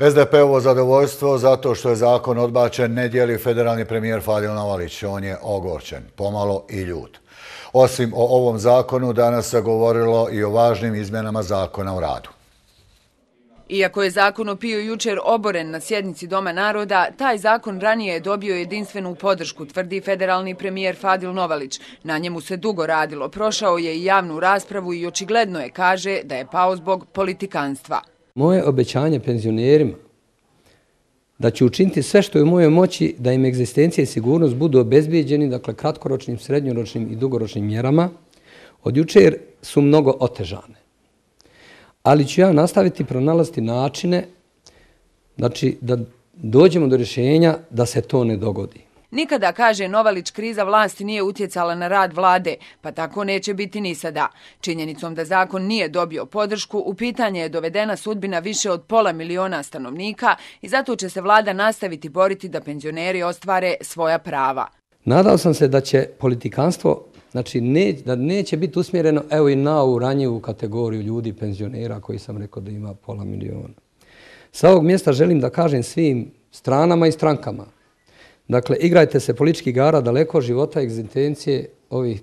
SDP ovo zadovoljstvo zato što je zakon odbačen ne dijeli federalni premijer Fadil Navalić. On je ogorčen, pomalo i ljud. Osim o ovom zakonu, danas se govorilo i o važnim izmjenama zakona u radu. Iako je zakon o jučer oboren na sjednici Doma naroda, taj zakon ranije je dobio jedinstvenu podršku, tvrdi federalni premijer Fadil Novalić. Na njemu se dugo radilo, prošao je i javnu raspravu i očigledno je kaže da je pao zbog politikanstva moje obećanje penzionerima da ću učiniti sve što je u mojoj moći da im egzistencija i sigurnost budu obezbijeđeni, dakle, kratkoročnim, srednjoročnim i dugoročnim mjerama, od jučer su mnogo otežane. Ali ću ja nastaviti pronalaziti načine, znači, da dođemo do rješenja da se to ne dogodi. Nikada, kaže Novalić, kriza vlasti nije utjecala na rad vlade, pa tako neće biti ni sada. Činjenicom da zakon nije dobio podršku, u pitanje je dovedena sudbina više od pola miliona stanovnika i zato će se vlada nastaviti boriti da penzioneri ostvare svoja prava. Nadao sam se da će politikanstvo, znači ne, da neće biti usmjereno, evo i na u ranjivu kategoriju ljudi, penzionera koji sam rekao da ima pola miliona. Sa ovog mjesta želim da kažem svim stranama i strankama, Dakle, igrajte se političkih igara daleko života i egzistencije ovih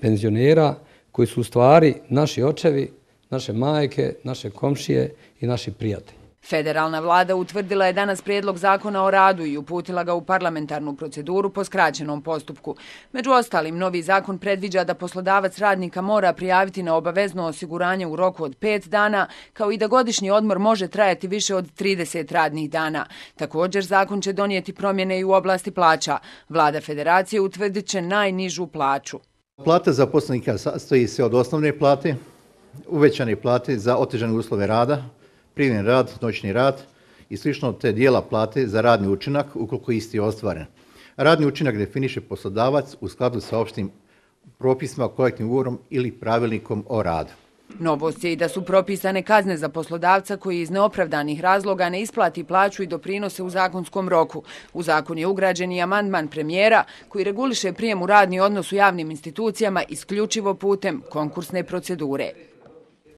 penzionera koji su u stvari naši očevi, naše majke, naše komšije i naši prijatelji. Federalna vlada utvrdila je danas prijedlog zakona o radu i uputila ga u parlamentarnu proceduru po skraćenom postupku. Među ostalim, novi zakon predviđa da poslodavac radnika mora prijaviti na obavezno osiguranje u roku od pet dana, kao i da godišnji odmor može trajati više od 30 radnih dana. Također, zakon će donijeti promjene i u oblasti plaća. Vlada federacije utvrdit će najnižu plaću. Plata za poslanika stoji se od osnovne plate, uvećane plate za otežene uslove rada, primjen rad, noćni rad i slično te dijela plate za radni učinak ukoliko isti je ostvaren. Radni učinak definiše poslodavac u skladu sa opštim propisima, kolektnim ugovorom ili pravilnikom o radu. Novost je i da su propisane kazne za poslodavca koji iz neopravdanih razloga ne isplati plaću i doprinose u zakonskom roku. U zakon je ugrađen i amandman premijera koji reguliše prijem u radni odnos u javnim institucijama isključivo putem konkursne procedure.